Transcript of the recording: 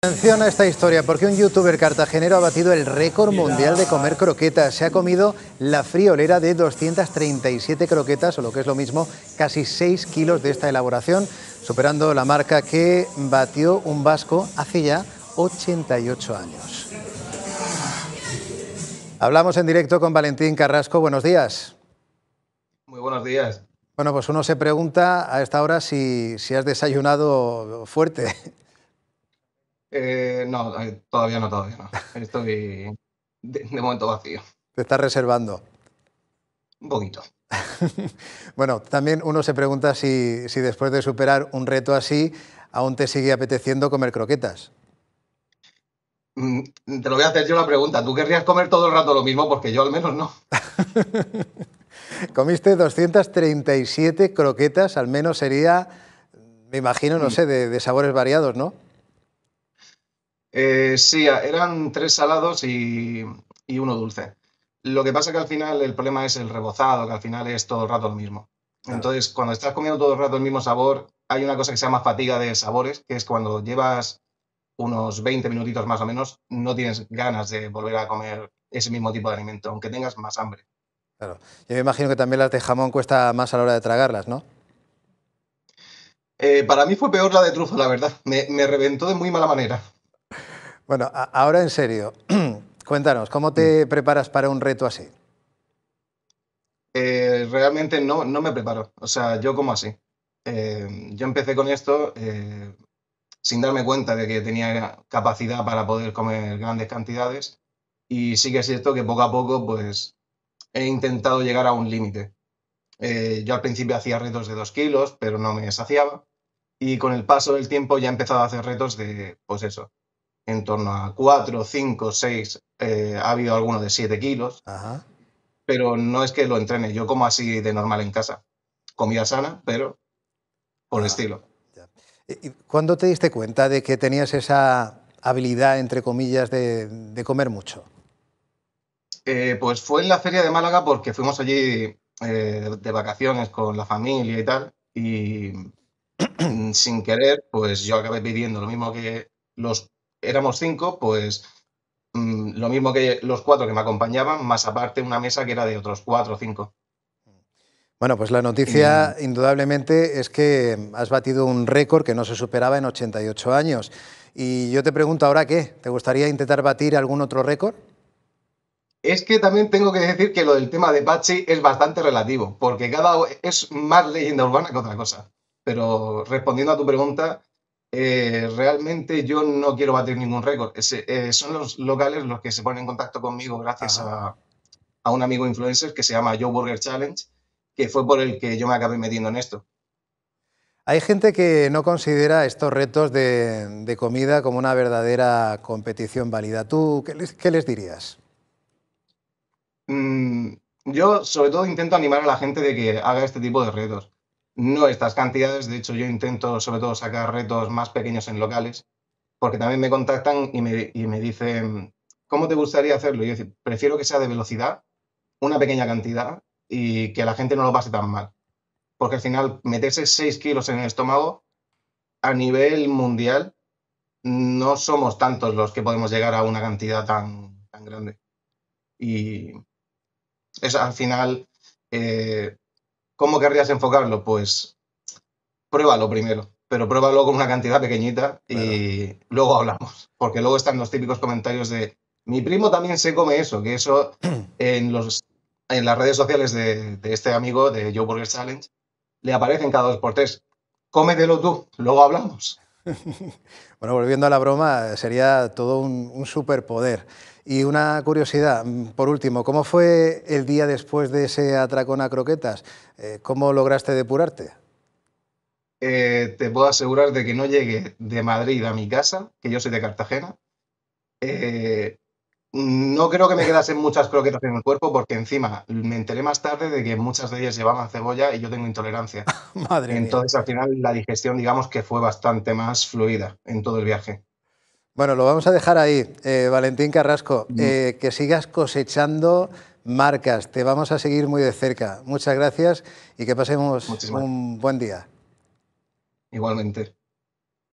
Atención a esta historia, porque un youtuber cartagenero ha batido el récord mundial de comer croquetas. Se ha comido la friolera de 237 croquetas, o lo que es lo mismo, casi 6 kilos de esta elaboración, superando la marca que batió un vasco hace ya 88 años. Hablamos en directo con Valentín Carrasco. Buenos días. Muy buenos días. Bueno, pues uno se pregunta a esta hora si, si has desayunado fuerte. Eh, no, eh, todavía no, todavía no. Estoy de, momento vacío. Te estás reservando. Un poquito. bueno, también uno se pregunta si, después de superar un reto así, aún te sigue apeteciendo comer croquetas. Mm, te lo voy a hacer yo la pregunta. ¿Tú querrías comer todo el rato lo mismo? Porque yo al menos no. Comiste 237 croquetas, al menos sería, me imagino, no mm. sé, de sabores variados, ¿no? Eh, sí, eran tres salados y, uno dulce. Lo que pasa que al final el problema es el rebozado, que al final es todo el rato el mismo. Entonces, cuando estás comiendo todo el rato el mismo sabor, hay una cosa que se llama fatiga de sabores, que es cuando llevas unos 20 minutitos más o menos, no tienes ganas de volver a comer ese mismo tipo de alimento, aunque tengas más hambre. Claro. Yo me imagino que también la de jamón cuesta más a la hora de tragarlas, ¿no? Eh, para mí fue peor la de trufa, la verdad. me reventó de muy mala manera. Bueno, ahora en serio, cuéntanos, ¿cómo te mm. preparas para un reto así? Eh, realmente no, no me preparo, o sea, yo como así. Eh, yo empecé con esto eh, sin darme cuenta de que tenía capacidad para poder comer grandes cantidades y sí que es cierto que poco a poco pues he intentado llegar a un límite. yo al principio hacía retos de dos kilos, pero no me saciaba. Y con el paso del tiempo ya he empezado a hacer retos de, pues eso, en torno a 4, 5, 6, ha habido alguno de 7 kilos, pero no es que lo entrene, yo como así de normal en casa, comida sana, pero con ah, estilo. ¿Y ¿Cuándo te diste cuenta de que tenías esa habilidad, entre comillas, de, comer mucho? Eh, pues fue en la feria de Málaga porque fuimos allí eh, de vacaciones con la familia y tal, y sin querer, pues yo acabé pidiendo lo mismo que los éramos cinco, pues mm, lo mismo que los cuatro que me acompañaban, más aparte una mesa que era de otros cuatro o cinco. Bueno, pues la noticia mm. indudablemente es que has batido un récord que no se superaba en 88 años. Y yo te pregunto ahora qué, ¿te gustaría intentar batir algún otro récord? Es que también tengo que decir que lo del tema de Pachi es bastante relativo, porque cada es más leyenda urbana que otra cosa. Pero respondiendo a tu pregunta, eh, realmente yo no quiero batir ningún récord. Eh, son los locales los que se ponen en contacto conmigo gracias a, un amigo influencer que se llama Joe Burger Challenge, que fue por el que yo me acabé metiendo en esto. Hay gente que no considera estos retos de, comida como una verdadera competición válida. ¿Tú qué les, dirías? Mm, yo sobre todo intento animar a la gente de que haga este tipo de retos no estas cantidades. De hecho, yo intento sobre todo sacar retos más pequeños en locales, porque también me contactan y me, dicen, ¿cómo te gustaría hacerlo? Y yo prefiero que sea de velocidad, una pequeña cantidad y que la gente no lo pase tan mal. Porque al final, meterse 6 kilos en el estómago a nivel mundial, no somos tantos los que podemos llegar a una cantidad tan, tan grande. Y es al final eh, ¿Cómo querrías enfocarlo? Pues pruébalo primero, pero pruébalo con una cantidad pequeñita y luego hablamos, porque luego están los típicos comentarios de mi primo también se come eso, que eso en, los, en las redes sociales de, de este amigo de Joe Burger Challenge le aparecen cada dos por tres. Cómetelo tú, luego hablamos. bueno, volviendo a la broma, sería todo un, superpoder. Y una curiosidad, mm, por último, ¿cómo fue el día después de ese atracón a croquetas? Eh, ¿Cómo lograste depurarte? Eh, te puedo asegurar de que no llegue de Madrid a mi casa, que yo soy de Cartagena, eh, no creo que me quedasen muchas croquetas en el cuerpo porque encima me enteré más tarde de que muchas de ellas llevaban cebolla y yo tengo intolerancia. Madre Entonces al final la digestión digamos que fue bastante más fluida en todo el viaje. Bueno, lo vamos a dejar ahí. Eh, Valentín Carrasco, mm. eh, que sigas cosechando marcas. Te vamos a seguir muy de cerca. Muchas gracias y que pasemos un buen día. Igualmente.